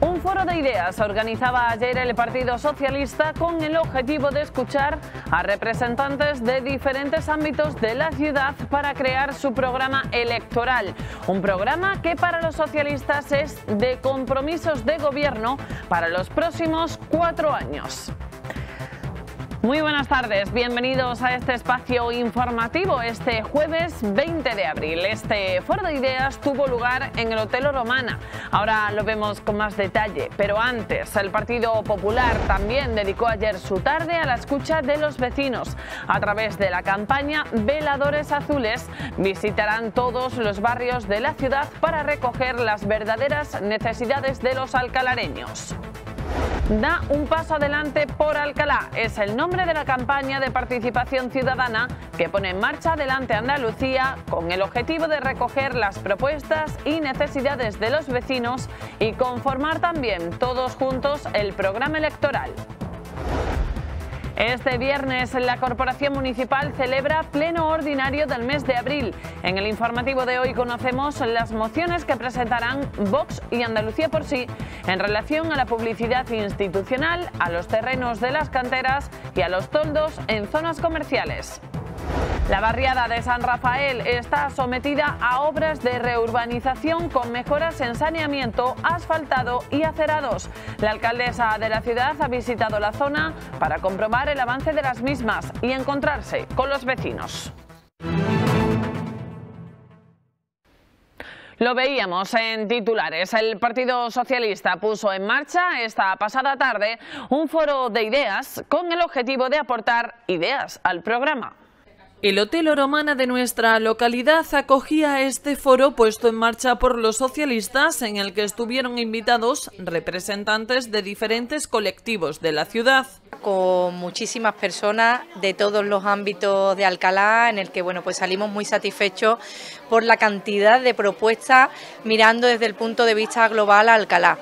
Un foro de ideas organizaba ayer el Partido Socialista con el objetivo de escuchar a representantes de diferentes ámbitos de la ciudad para crear su programa electoral. Un programa que para los socialistas es de compromisos de gobierno para los próximos cuatro años. Muy buenas tardes, bienvenidos a este espacio informativo este jueves 20 de abril. Este foro de ideas tuvo lugar en el Hotel Romana. Ahora lo vemos con más detalle, pero antes el Partido Popular también dedicó ayer su tarde a la escucha de los vecinos. A través de la campaña Veladores Azules visitarán todos los barrios de la ciudad para recoger las verdaderas necesidades de los alcalareños. Da un paso adelante por Alcalá. Es el nombre de la campaña de participación ciudadana que pone en marcha Adelante Andalucía con el objetivo de recoger las propuestas y necesidades de los vecinos y conformar también todos juntos el programa electoral. Este viernes la Corporación Municipal celebra pleno ordinario del mes de abril. En el informativo de hoy conocemos las mociones que presentarán Vox y Andalucía por sí en relación a la publicidad institucional, a los terrenos de las canteras y a los toldos en zonas comerciales. La barriada de San Rafael está sometida a obras de reurbanización con mejoras en saneamiento, asfaltado y acerados. La alcaldesa de la ciudad ha visitado la zona para comprobar el avance de las mismas y encontrarse con los vecinos. Lo veíamos en titulares. El Partido Socialista puso en marcha esta pasada tarde un foro de ideas con el objetivo de aportar ideas al programa. El Hotel Romana de nuestra localidad acogía este foro puesto en marcha por los socialistas en el que estuvieron invitados representantes de diferentes colectivos de la ciudad. Con muchísimas personas de todos los ámbitos de Alcalá en el que bueno, pues salimos muy satisfechos por la cantidad de propuestas mirando desde el punto de vista global a Alcalá.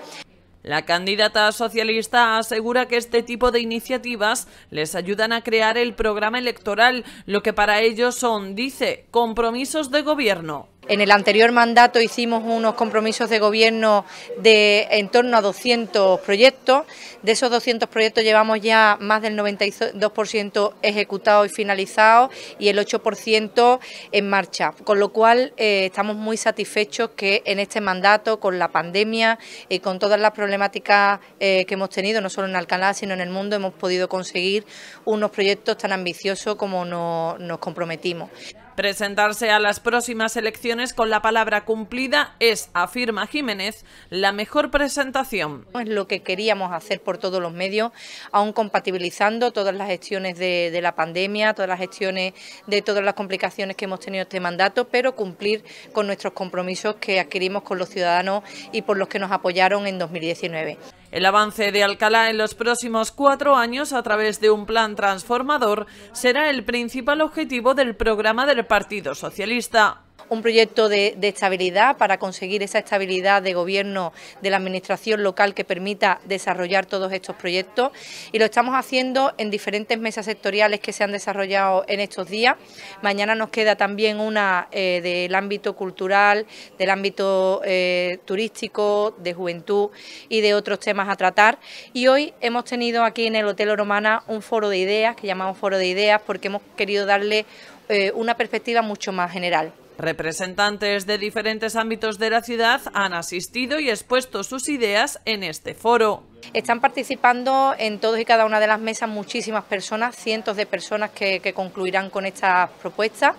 La candidata socialista asegura que este tipo de iniciativas les ayudan a crear el programa electoral, lo que para ellos son, dice, compromisos de gobierno. En el anterior mandato hicimos unos compromisos de gobierno de en torno a 200 proyectos. De esos 200 proyectos llevamos ya más del 92% ejecutados y finalizados y el 8% en marcha. Con lo cual eh, estamos muy satisfechos que en este mandato, con la pandemia y eh, con todas las problemáticas eh, que hemos tenido, no solo en Alcalá, sino en el mundo, hemos podido conseguir unos proyectos tan ambiciosos como nos comprometimos. Presentarse a las próximas elecciones con la palabra cumplida es, afirma Jiménez, la mejor presentación. Es lo que queríamos hacer por todos los medios, aún compatibilizando todas las gestiones de, la pandemia, todas las gestiones de todas las complicaciones que hemos tenido este mandato, pero cumplir con nuestros compromisos que adquirimos con los ciudadanos y por los que nos apoyaron en 2019. El avance de Alcalá en los próximos cuatro años a través de un plan transformador será el principal objetivo del programa del Partido Socialista un proyecto de, estabilidad para conseguir esa estabilidad de gobierno de la administración local que permita desarrollar todos estos proyectos y lo estamos haciendo en diferentes mesas sectoriales que se han desarrollado en estos días. Mañana nos queda también una eh, del ámbito cultural, del ámbito eh, turístico, de juventud y de otros temas a tratar. Y hoy hemos tenido aquí en el Hotel Romana un foro de ideas, que llamamos foro de ideas, porque hemos querido darle eh, una perspectiva mucho más general. Representantes de diferentes ámbitos de la ciudad han asistido y expuesto sus ideas en este foro. Están participando en todos y cada una de las mesas muchísimas personas, cientos de personas que, concluirán con estas propuestas.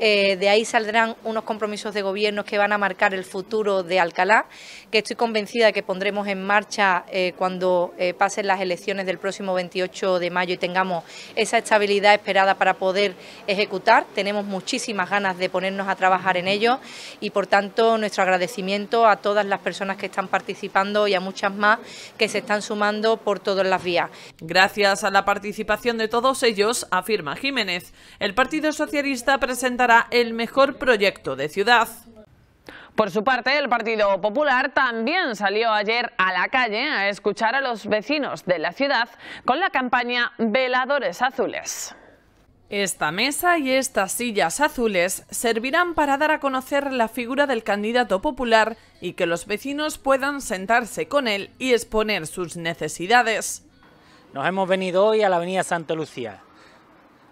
Eh, de ahí saldrán unos compromisos de gobierno que van a marcar el futuro de Alcalá, que estoy convencida que pondremos en marcha eh, cuando eh, pasen las elecciones del próximo 28 de mayo y tengamos esa estabilidad esperada para poder ejecutar. Tenemos muchísimas ganas de ponernos a trabajar en ello y, por tanto, nuestro agradecimiento a todas las personas que están participando y a muchas más que se están están sumando por todas las vías. Gracias a la participación de todos ellos, afirma Jiménez, el Partido Socialista presentará el mejor proyecto de ciudad. Por su parte, el Partido Popular también salió ayer a la calle a escuchar a los vecinos de la ciudad con la campaña Veladores Azules. Esta mesa y estas sillas azules servirán para dar a conocer la figura del candidato popular y que los vecinos puedan sentarse con él y exponer sus necesidades. Nos hemos venido hoy a la avenida Santa Lucía,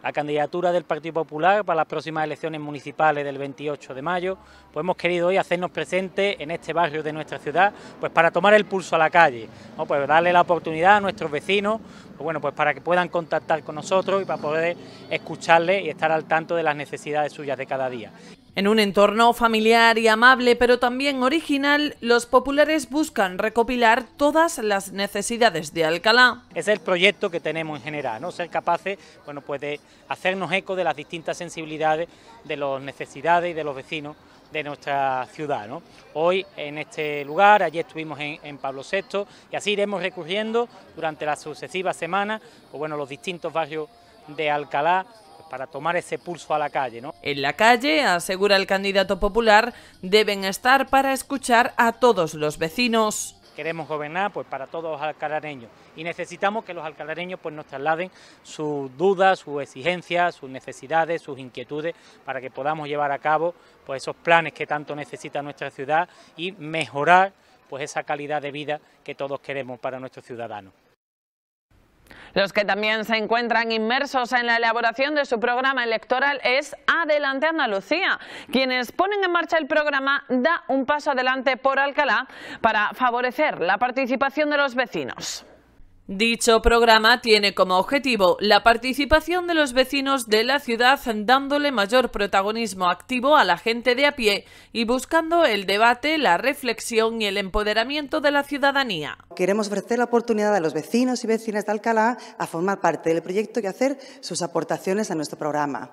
la candidatura del Partido Popular para las próximas elecciones municipales del 28 de mayo, pues hemos querido hoy hacernos presentes en este barrio de nuestra ciudad, pues para tomar el pulso a la calle, pues darle la oportunidad a nuestros vecinos, pues bueno, pues para que puedan contactar con nosotros y para poder escucharles y estar al tanto de las necesidades suyas de cada día. En un entorno familiar y amable, pero también original, los populares buscan recopilar todas las necesidades de Alcalá. es el proyecto que tenemos en general, ¿no? ser capaces bueno, pues de hacernos eco de las distintas sensibilidades, de las necesidades y de los vecinos de nuestra ciudad. Hoy en este lugar, ayer estuvimos en, Pablo VI y así iremos recurriendo durante las sucesivas semanas o, bueno, los distintos barrios de Alcalá para tomar ese pulso a la calle. ¿no? En la calle, asegura el candidato popular, deben estar para escuchar a todos los vecinos queremos gobernar pues para todos los alcalareños y necesitamos que los alcalareños pues nos trasladen sus dudas, sus exigencias, sus necesidades, sus inquietudes para que podamos llevar a cabo pues esos planes que tanto necesita nuestra ciudad y mejorar pues esa calidad de vida que todos queremos para nuestros ciudadanos. Los que también se encuentran inmersos en la elaboración de su programa electoral es Adelante Andalucía. Quienes ponen en marcha el programa da un paso adelante por Alcalá para favorecer la participación de los vecinos. Dicho programa tiene como objetivo la participación de los vecinos de la ciudad dándole mayor protagonismo activo a la gente de a pie y buscando el debate, la reflexión y el empoderamiento de la ciudadanía. Queremos ofrecer la oportunidad a los vecinos y vecinas de Alcalá a formar parte del proyecto y hacer sus aportaciones a nuestro programa.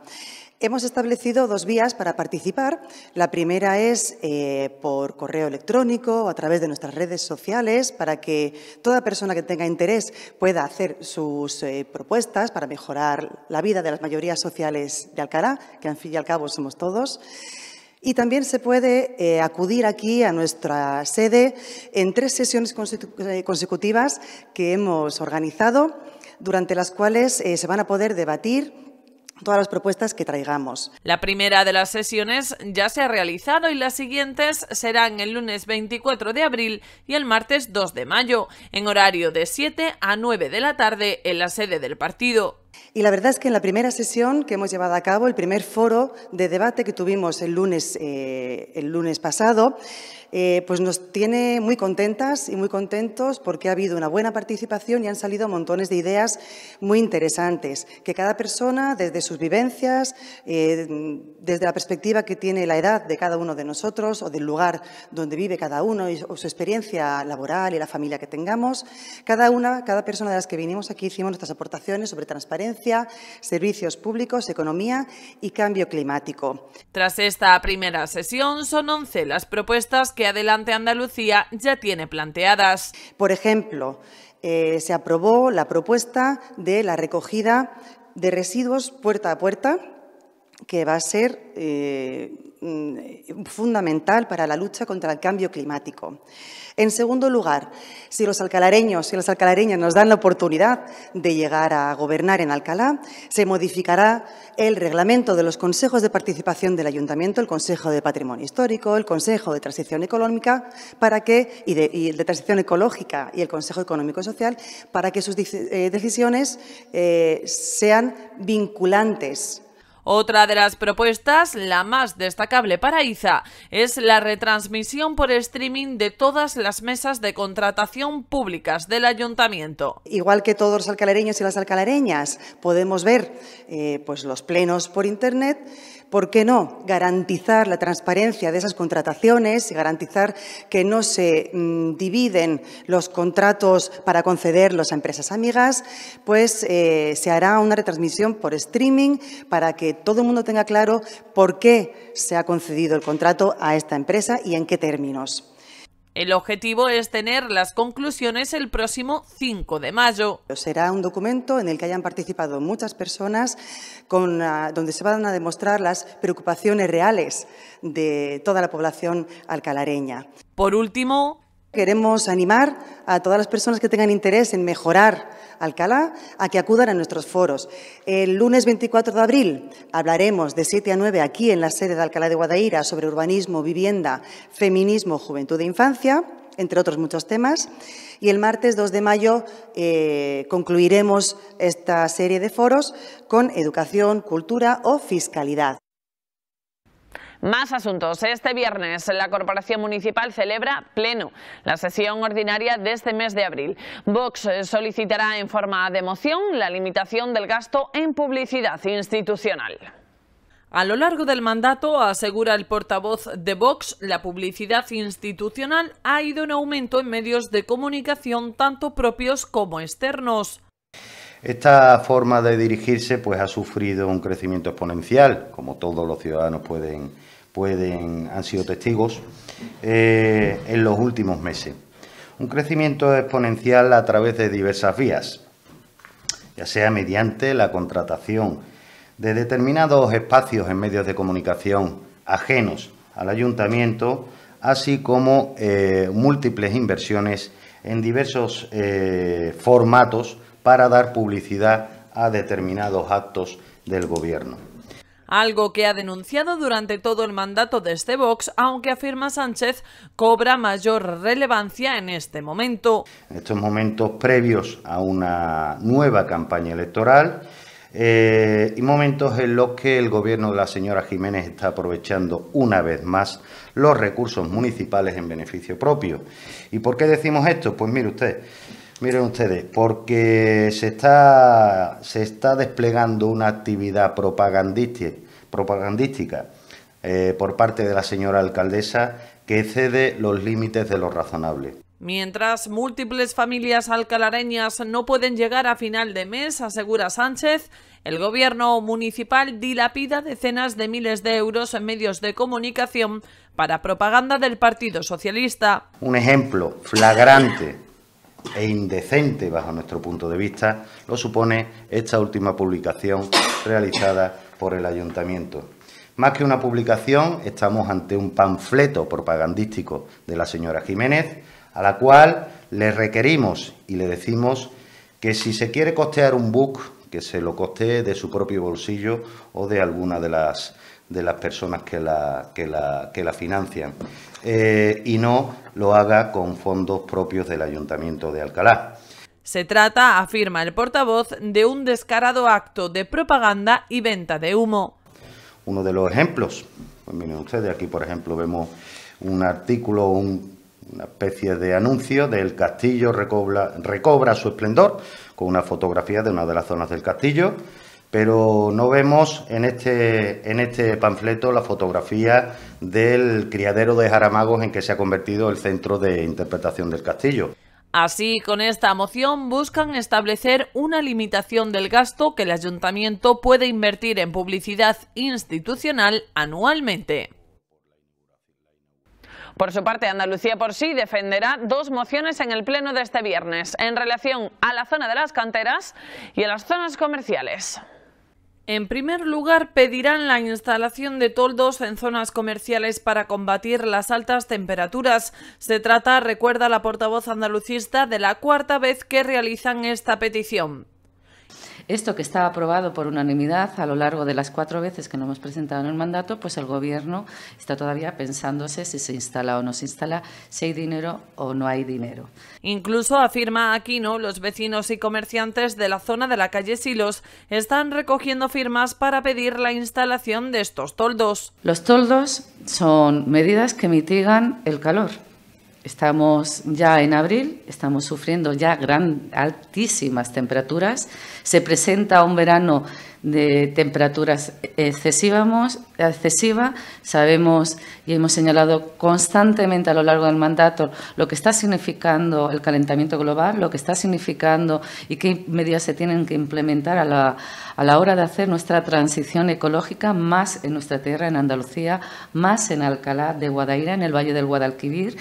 Hemos establecido dos vías para participar. La primera es eh, por correo electrónico o a través de nuestras redes sociales para que toda persona que tenga interés pueda hacer sus eh, propuestas para mejorar la vida de las mayorías sociales de Alcalá, que al fin y al cabo somos todos. Y también se puede eh, acudir aquí a nuestra sede en tres sesiones consecutivas que hemos organizado, durante las cuales se van a poder debatir todas las propuestas que traigamos. La primera de las sesiones ya se ha realizado y las siguientes serán el lunes 24 de abril y el martes 2 de mayo, en horario de 7 a 9 de la tarde en la sede del partido. Y la verdad es que en la primera sesión que hemos llevado a cabo, el primer foro de debate que tuvimos el lunes, eh, el lunes pasado, eh, pues nos tiene muy contentas y muy contentos porque ha habido una buena participación y han salido montones de ideas muy interesantes, que cada persona, desde sus vivencias, eh, desde la perspectiva que tiene la edad de cada uno de nosotros o del lugar donde vive cada uno y, o su experiencia laboral y la familia que tengamos, cada una, cada persona de las que vinimos aquí hicimos nuestras aportaciones sobre transparencia, servicios públicos, economía y cambio climático. Tras esta primera sesión, son 11 las propuestas que Adelante Andalucía ya tiene planteadas. Por ejemplo, eh, se aprobó la propuesta de la recogida de residuos puerta a puerta, que va a ser eh, mm, fundamental para la lucha contra el cambio climático. En segundo lugar, si los alcalareños y las alcalareñas nos dan la oportunidad de llegar a gobernar en Alcalá, se modificará el reglamento de los consejos de participación del Ayuntamiento, el Consejo de Patrimonio Histórico, el Consejo de Transición Económica para que, y, de, de Transición Ecológica y el Consejo Económico y Social para que sus eh, decisiones eh, sean vinculantes otra de las propuestas, la más destacable para IZA, es la retransmisión por streaming de todas las mesas de contratación públicas del ayuntamiento. Igual que todos los alcalareños y las alcalareñas podemos ver eh, pues los plenos por internet, ¿Por qué no? Garantizar la transparencia de esas contrataciones, y garantizar que no se mm, dividen los contratos para concederlos a empresas amigas, pues eh, se hará una retransmisión por streaming para que todo el mundo tenga claro por qué se ha concedido el contrato a esta empresa y en qué términos. El objetivo es tener las conclusiones el próximo 5 de mayo. Será un documento en el que hayan participado muchas personas, donde se van a demostrar las preocupaciones reales de toda la población alcalareña. Por último, Queremos animar a todas las personas que tengan interés en mejorar Alcalá a que acudan a nuestros foros. El lunes 24 de abril hablaremos de 7 a 9 aquí en la sede de Alcalá de Guadaira sobre urbanismo, vivienda, feminismo, juventud e infancia entre otros muchos temas. Y el martes 2 de mayo eh, concluiremos esta serie de foros con educación, cultura o fiscalidad. Más asuntos. Este viernes la Corporación Municipal celebra pleno la sesión ordinaria de este mes de abril. Vox solicitará en forma de moción la limitación del gasto en publicidad institucional. A lo largo del mandato, asegura el portavoz de Vox, la publicidad institucional ha ido en aumento en medios de comunicación tanto propios como externos. Esta forma de dirigirse pues ha sufrido un crecimiento exponencial, como todos los ciudadanos pueden pueden, han sido testigos eh, en los últimos meses. Un crecimiento exponencial a través de diversas vías, ya sea mediante la contratación de determinados espacios en medios de comunicación ajenos al ayuntamiento, así como eh, múltiples inversiones en diversos eh, formatos para dar publicidad a determinados actos del gobierno algo que ha denunciado durante todo el mandato de este Vox, aunque afirma Sánchez cobra mayor relevancia en este momento. En estos momentos previos a una nueva campaña electoral eh, y momentos en los que el gobierno de la señora Jiménez está aprovechando una vez más los recursos municipales en beneficio propio. ¿Y por qué decimos esto? Pues mire usted, Miren ustedes, porque se está, se está desplegando una actividad propagandística, eh, por parte de la señora alcaldesa que excede los límites de lo razonable. Mientras múltiples familias alcalareñas no pueden llegar a final de mes, asegura Sánchez, el gobierno municipal dilapida decenas de miles de euros en medios de comunicación para propaganda del Partido Socialista. Un ejemplo flagrante e indecente bajo nuestro punto de vista lo supone esta última publicación realizada por el ayuntamiento. Más que una publicación, estamos ante un panfleto propagandístico de la señora Jiménez, a la cual le requerimos y le decimos que si se quiere costear un book, que se lo costee de su propio bolsillo o de alguna de las, de las personas que la financian. Eh, y no lo haga con fondos propios del Ayuntamiento de Alcalá. Se trata, afirma el portavoz, de un descarado acto de propaganda y venta de humo. Uno de los ejemplos, pues miren ustedes, aquí por ejemplo vemos un artículo, una especie de anuncio del castillo recobra su esplendor, con una fotografía de una de las zonas del castillo pero no vemos este, en este, panfleto la fotografía del criadero de Jaramagos en que se ha convertido el centro de interpretación del castillo. Así, con esta moción buscan establecer una limitación del gasto que el ayuntamiento puede invertir en publicidad institucional anualmente. Por su parte, Andalucía por sí defenderá dos mociones en el Pleno de este viernes en relación a la zona de las canteras y a las zonas comerciales. En primer lugar, pedirán la instalación de toldos en zonas comerciales para combatir las altas temperaturas. Se trata, recuerda la portavoz andalucista, de la cuarta vez que realizan esta petición. Esto que está aprobado por unanimidad a lo largo de las cuatro veces que nos hemos presentado en el mandato, pues el Gobierno está todavía pensándose si se instala o no se instala, si hay dinero o no hay dinero. Incluso afirma Aquino, los vecinos y comerciantes de la zona de la calle Silos están recogiendo firmas para pedir la instalación de estos toldos. Los toldos son medidas que mitigan el calor Estamos ya en abril, estamos sufriendo ya altísimas temperaturas. Se presenta un verano de temperaturas excesivas, Sabemos y hemos señalado constantemente a lo largo del mandato lo que está significando el calentamiento global, lo que está significando y qué medidas se tienen que implementar a la, hora de hacer nuestra transición ecológica, más en nuestra tierra, en Andalucía, más en Alcalá de Guadaira, en el Valle del Guadalquivir.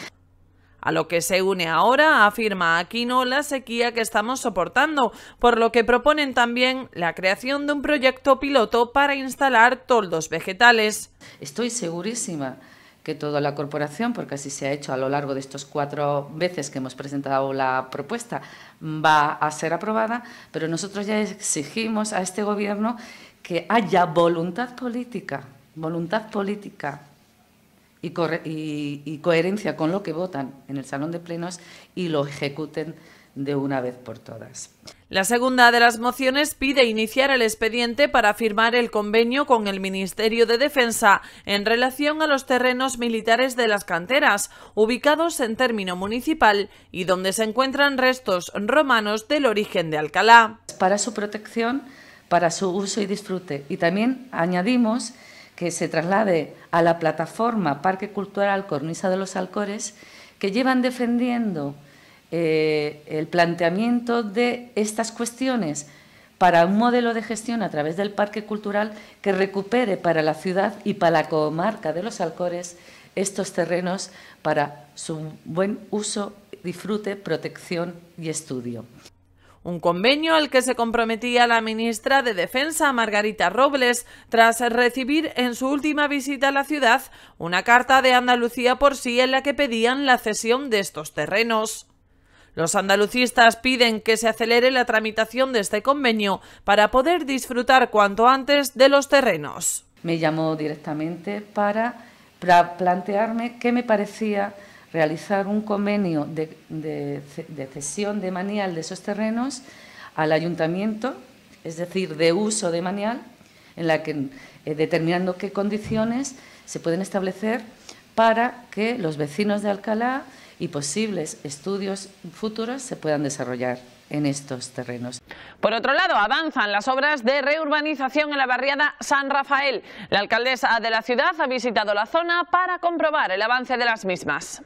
A lo que se une ahora, afirma Aquino, la sequía que estamos soportando, por lo que proponen también la creación de un proyecto piloto para instalar toldos vegetales. Estoy segurísima que toda la corporación, porque así se ha hecho a lo largo de estos cuatro veces que hemos presentado la propuesta, va a ser aprobada, pero nosotros ya exigimos a este Gobierno que haya voluntad política, voluntad política y, coherencia con lo que votan en el salón de plenos y lo ejecuten de una vez por todas. La segunda de las mociones pide iniciar el expediente para firmar el convenio con el Ministerio de Defensa en relación a los terrenos militares de las canteras, ubicados en término municipal y donde se encuentran restos romanos del origen de Alcalá. Para su protección, para su uso y disfrute. Y también añadimos que se traslade a la plataforma Parque Cultural Cornisa de los Alcores, que llevan defendiendo eh, el planteamiento de estas cuestiones para un modelo de gestión a través del parque cultural que recupere para la ciudad y para la comarca de los Alcores estos terrenos para su buen uso, disfrute, protección y estudio un convenio al que se comprometía la ministra de Defensa, Margarita Robles, tras recibir en su última visita a la ciudad una carta de Andalucía por sí en la que pedían la cesión de estos terrenos. Los andalucistas piden que se acelere la tramitación de este convenio para poder disfrutar cuanto antes de los terrenos. Me llamó directamente para, plantearme qué me parecía realizar un convenio de, cesión de manial de esos terrenos al ayuntamiento, es decir, de uso de manial, en la que eh, determinando qué condiciones se pueden establecer para que los vecinos de Alcalá y posibles estudios futuros se puedan desarrollar en estos terrenos. Por otro lado, avanzan las obras de reurbanización en la barriada San Rafael. La alcaldesa de la ciudad ha visitado la zona para comprobar el avance de las mismas.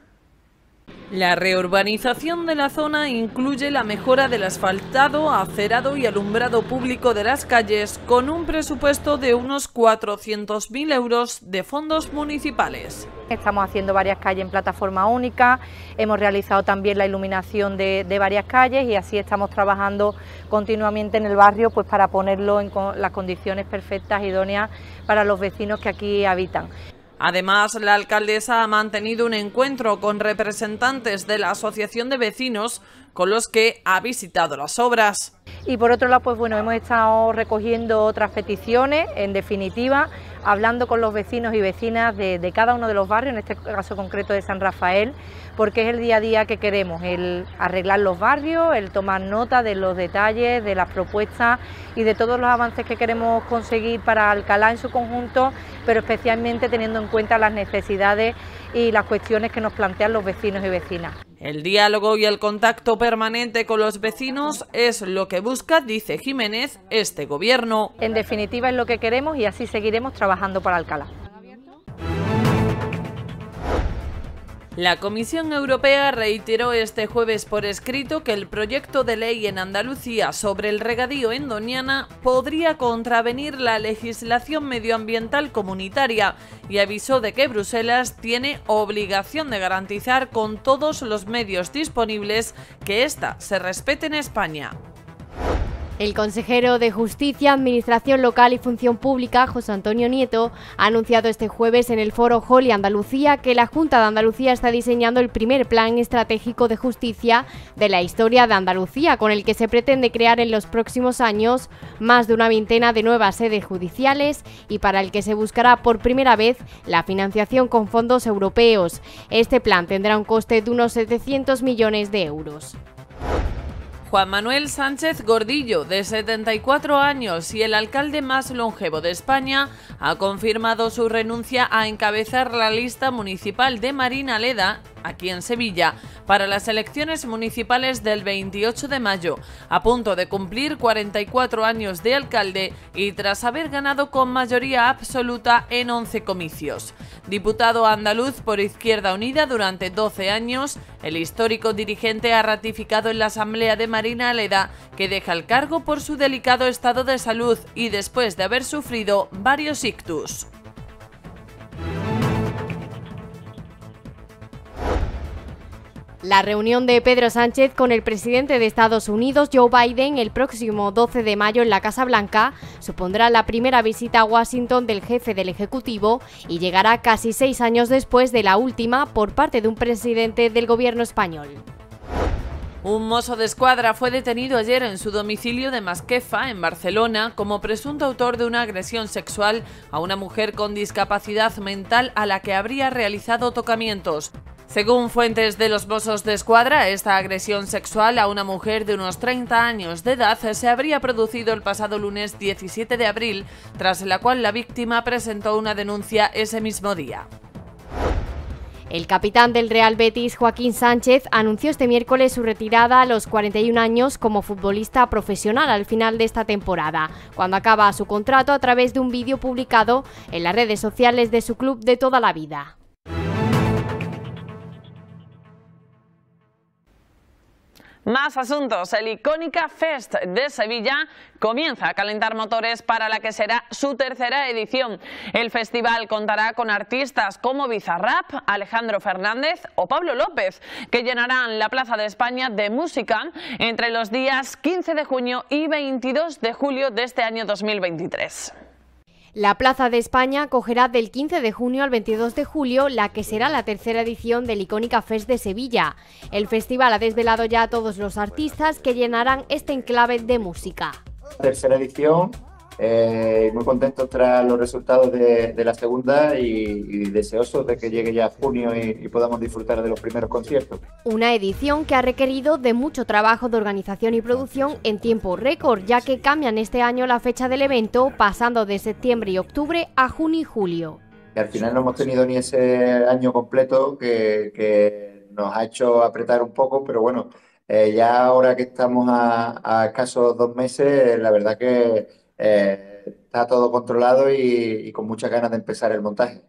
La reurbanización de la zona incluye la mejora del asfaltado, acerado y alumbrado público de las calles con un presupuesto de unos 400.000 euros de fondos municipales. Estamos haciendo varias calles en plataforma única, hemos realizado también la iluminación de, varias calles y así estamos trabajando continuamente en el barrio pues para ponerlo en las condiciones perfectas, idóneas para los vecinos que aquí habitan. Además, la alcaldesa ha mantenido un encuentro con representantes de la Asociación de Vecinos con los que ha visitado las obras. Y por otro lado, pues bueno, hemos estado recogiendo otras peticiones, en definitiva, hablando con los vecinos y vecinas de, cada uno de los barrios, en este caso concreto de San Rafael, porque es el día a día que queremos, el arreglar los barrios, el tomar nota de los detalles, de las propuestas y de todos los avances que queremos conseguir para Alcalá en su conjunto, pero especialmente teniendo en cuenta las necesidades y las cuestiones que nos plantean los vecinos y vecinas. El diálogo y el contacto permanente con los vecinos es lo que busca, dice Jiménez, este gobierno. En definitiva es lo que queremos y así seguiremos trabajando para Alcalá. La Comisión Europea reiteró este jueves por escrito que el proyecto de ley en Andalucía sobre el regadío en Doñana podría contravenir la legislación medioambiental comunitaria y avisó de que Bruselas tiene obligación de garantizar con todos los medios disponibles que ésta se respete en España. El consejero de Justicia, Administración Local y Función Pública, José Antonio Nieto, ha anunciado este jueves en el foro Holly Andalucía que la Junta de Andalucía está diseñando el primer plan estratégico de justicia de la historia de Andalucía, con el que se pretende crear en los próximos años más de una veintena de nuevas sedes judiciales y para el que se buscará por primera vez la financiación con fondos europeos. Este plan tendrá un coste de unos 700 millones de euros. Juan Manuel Sánchez Gordillo, de 74 años y el alcalde más longevo de España, ha confirmado su renuncia a encabezar la lista municipal de Marina Leda aquí en Sevilla, para las elecciones municipales del 28 de mayo, a punto de cumplir 44 años de alcalde y tras haber ganado con mayoría absoluta en 11 comicios. Diputado andaluz por Izquierda Unida durante 12 años, el histórico dirigente ha ratificado en la Asamblea de Marina Aleda que deja el cargo por su delicado estado de salud y después de haber sufrido varios ictus. La reunión de Pedro Sánchez con el presidente de Estados Unidos, Joe Biden, el próximo 12 de mayo en la Casa Blanca supondrá la primera visita a Washington del jefe del Ejecutivo y llegará casi seis años después de la última por parte de un presidente del gobierno español. Un mozo de escuadra fue detenido ayer en su domicilio de Masquefa, en Barcelona, como presunto autor de una agresión sexual a una mujer con discapacidad mental a la que habría realizado tocamientos. Según fuentes de los Bosos de Escuadra, esta agresión sexual a una mujer de unos 30 años de edad se habría producido el pasado lunes 17 de abril, tras la cual la víctima presentó una denuncia ese mismo día. El capitán del Real Betis, Joaquín Sánchez, anunció este miércoles su retirada a los 41 años como futbolista profesional al final de esta temporada, cuando acaba su contrato a través de un vídeo publicado en las redes sociales de su club de toda la vida. Más asuntos. El icónica Fest de Sevilla comienza a calentar motores para la que será su tercera edición. El festival contará con artistas como Bizarrap, Alejandro Fernández o Pablo López, que llenarán la Plaza de España de música entre los días 15 de junio y 22 de julio de este año 2023. La Plaza de España acogerá del 15 de junio al 22 de julio la que será la tercera edición del Icónica Fest de Sevilla. El festival ha desvelado ya a todos los artistas que llenarán este enclave de música. Tercera edición eh, muy contentos tras los resultados de, la segunda y, deseosos de que llegue ya junio y, podamos disfrutar de los primeros conciertos. Una edición que ha requerido de mucho trabajo de organización y producción en tiempo récord, ya que cambian este año la fecha del evento, pasando de septiembre y octubre a junio y julio. al final no hemos tenido ni ese año completo que, nos ha hecho apretar un poco, pero bueno, eh, ya ahora que estamos a, a escasos dos meses, la verdad que eh, está todo controlado y, con muchas ganas de empezar el montaje.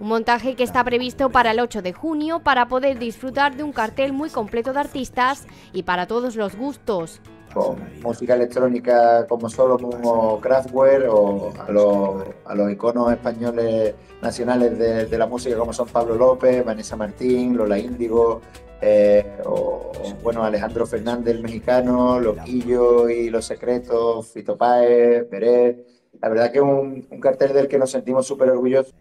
Un montaje que está previsto para el 8 de junio para poder disfrutar de un cartel muy completo de artistas y para todos los gustos. Con música electrónica como solo, como Kraftwerk o a los, iconos españoles nacionales de, de, la música como son Pablo López, Vanessa Martín, Lola Índigo, eh, o bueno, Alejandro Fernández, el mexicano, Loquillo y Los Secretos, Fito Páez, Pérez. La verdad que un, un cartel del que nos sentimos súper orgullosos.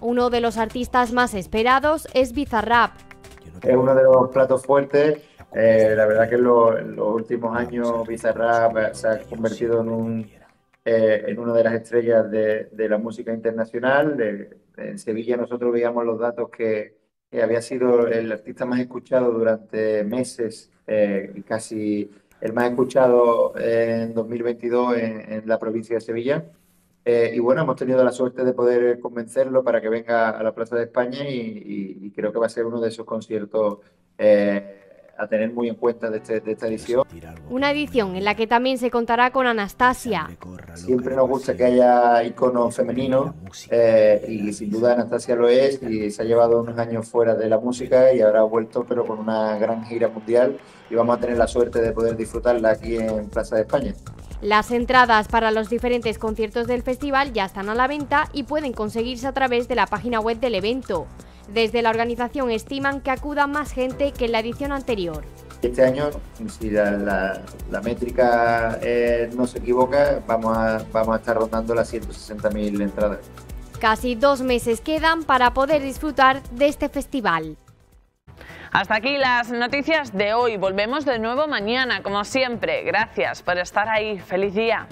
Uno de los artistas más esperados es Bizarrap. Es uno de los platos fuertes. Eh, la verdad que en, los últimos años Bizarrap se ha convertido en, un, eh, en una de las estrellas de, la música internacional. en Sevilla nosotros veíamos los datos que, que eh, había sido el artista más escuchado durante meses, eh, casi el más escuchado eh, en 2022 en, la provincia de Sevilla. Eh, y bueno, hemos tenido la suerte de poder convencerlo para que venga a la Plaza de España y, creo que va a ser uno de esos conciertos a tener muy en cuenta este, de, esta edición. Una edición en la que también se contará con Anastasia. Siempre nos gusta que haya iconos femeninos eh, y sin duda Anastasia lo es y se ha llevado unos años fuera de la música y ahora ha vuelto pero con una gran gira mundial y vamos a tener la suerte de poder disfrutarla aquí en Plaza de España. Las entradas para los diferentes conciertos del festival ya están a la venta y pueden conseguirse a través de la página web del evento. Desde la organización estiman que acuda más gente que en la edición anterior. Este año, si la, métrica eh, no se equivoca, vamos a, vamos a estar rondando las 160.000 entradas. Casi dos meses quedan para poder disfrutar de este festival. Hasta aquí las noticias de hoy. Volvemos de nuevo mañana, como siempre. Gracias por estar ahí. Feliz día.